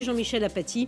Jean-Michel Apathy,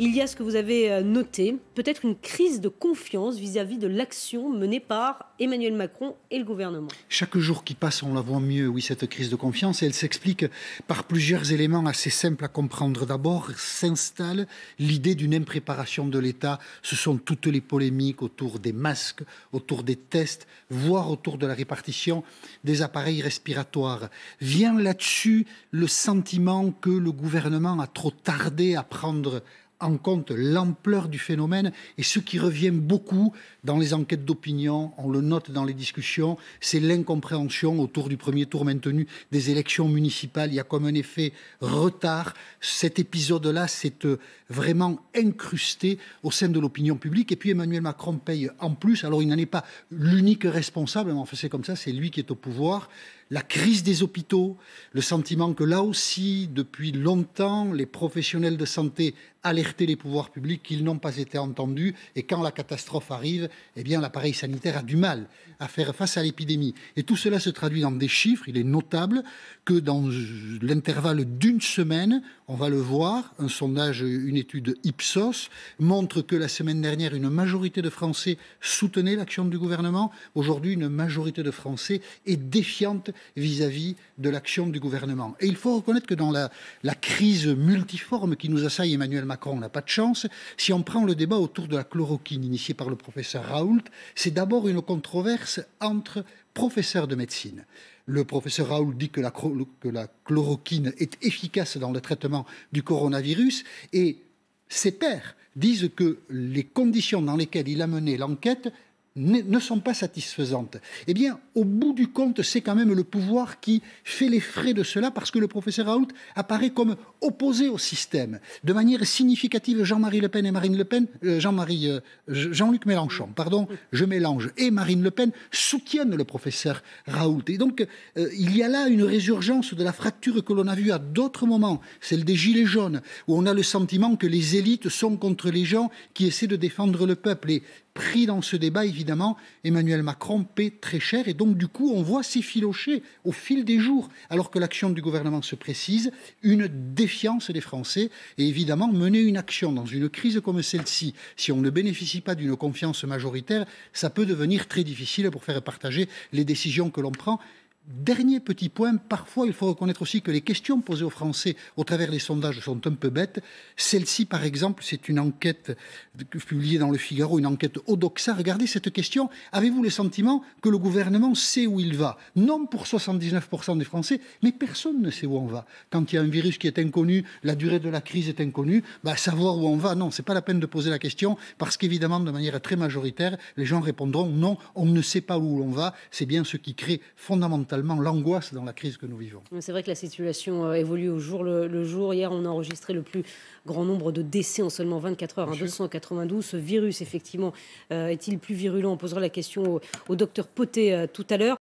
il y a ce que vous avez euh, noté, peut-être une crise de confiance vis-à-vis de l'action menée par Emmanuel Macron et le gouvernement. Chaque jour qui passe, on la voit mieux, oui, cette crise de confiance, elle s'explique par plusieurs éléments assez simples à comprendre. D'abord, s'installe l'idée d'une impréparation de l'État. Ce sont toutes les polémiques autour des masques, autour des tests, voire autour de la répartition des appareils respiratoires. Vient là-dessus le sentiment que le gouvernement a trop tardé à prendre en compte l'ampleur du phénomène et ce qui revient beaucoup dans les enquêtes d'opinion, on le note dans les discussions, c'est l'incompréhension autour du premier tour maintenu des élections municipales. Il y a comme un effet retard. Cet épisode-là s'est euh, vraiment incrusté au sein de l'opinion publique. Et puis Emmanuel Macron paye en plus. Alors il n'en est pas l'unique responsable, mais enfin c'est comme ça, c'est lui qui est au pouvoir la crise des hôpitaux, le sentiment que là aussi, depuis longtemps, les professionnels de santé alertent les pouvoirs publics qu'ils n'ont pas été entendus. Et quand la catastrophe arrive, eh bien, l'appareil sanitaire a du mal à faire face à l'épidémie. Et tout cela se traduit dans des chiffres. Il est notable que dans l'intervalle d'une semaine, on va le voir, un sondage, une étude Ipsos montre que la semaine dernière, une majorité de Français soutenait l'action du gouvernement. Aujourd'hui, une majorité de Français est défiante vis-à-vis de l'action du gouvernement. Et il faut reconnaître que dans la crise multiforme qui nous assaille Emmanuel Macron on n'a pas de chance. Si on prend le débat autour de la chloroquine initié par le professeur Raoult, c'est d'abord une controverse entre professeurs de médecine. Le professeur Raoult dit que la, que la chloroquine est efficace dans le traitement du coronavirus et ses pairs disent que les conditions dans lesquelles il a mené l'enquête ne sont pas satisfaisantes, eh bien, au bout du compte, c'est quand même le pouvoir qui fait les frais de cela parce que le professeur Raoult apparaît comme opposé au système. De manière significative, Jean-Marie Le Pen et Marine Le Pen, euh, Jean-Marie, euh, Jean-Luc Mélenchon, pardon, je mélange, et Marine Le Pen soutiennent le professeur Raoult. Et donc, euh, il y a là une résurgence de la fracture que l'on a vue à d'autres moments, celle des Gilets jaunes, où on a le sentiment que les élites sont contre les gens qui essaient de défendre le peuple. Et pris dans ce débat, évidemment, Emmanuel Macron paie très cher. Et donc, du coup, on voit s'effilocher au fil des jours, alors que l'action du gouvernement se précise, une défiance des Français. Et évidemment, mener une action dans une crise comme celle-ci, si on ne bénéficie pas d'une confiance majoritaire, ça peut devenir très difficile pour faire partager les décisions que l'on prend. Dernier petit point, parfois il faut reconnaître aussi que les questions posées aux Français au travers des sondages sont un peu bêtes. Celle-ci, par exemple, c'est une enquête publiée dans le Figaro, une enquête Odoxa. Regardez cette question. Avez-vous le sentiment que le gouvernement sait où il va Non pour 79% des Français, mais personne ne sait où on va. Quand il y a un virus qui est inconnu, la durée de la crise est inconnue, bah, savoir où on va, non, c'est pas la peine de poser la question, parce qu'évidemment, de manière très majoritaire, les gens répondront non, on ne sait pas où on va. C'est bien ce qui crée fondamentalement l'angoisse dans la crise que nous vivons. C'est vrai que la situation euh, évolue au jour le, jour. Hier, on a enregistré le plus grand nombre de décès en seulement 24 heures, 292. Hein, Ce virus, effectivement, euh, est-il plus virulent On posera la question au, docteur Poté euh, tout à l'heure.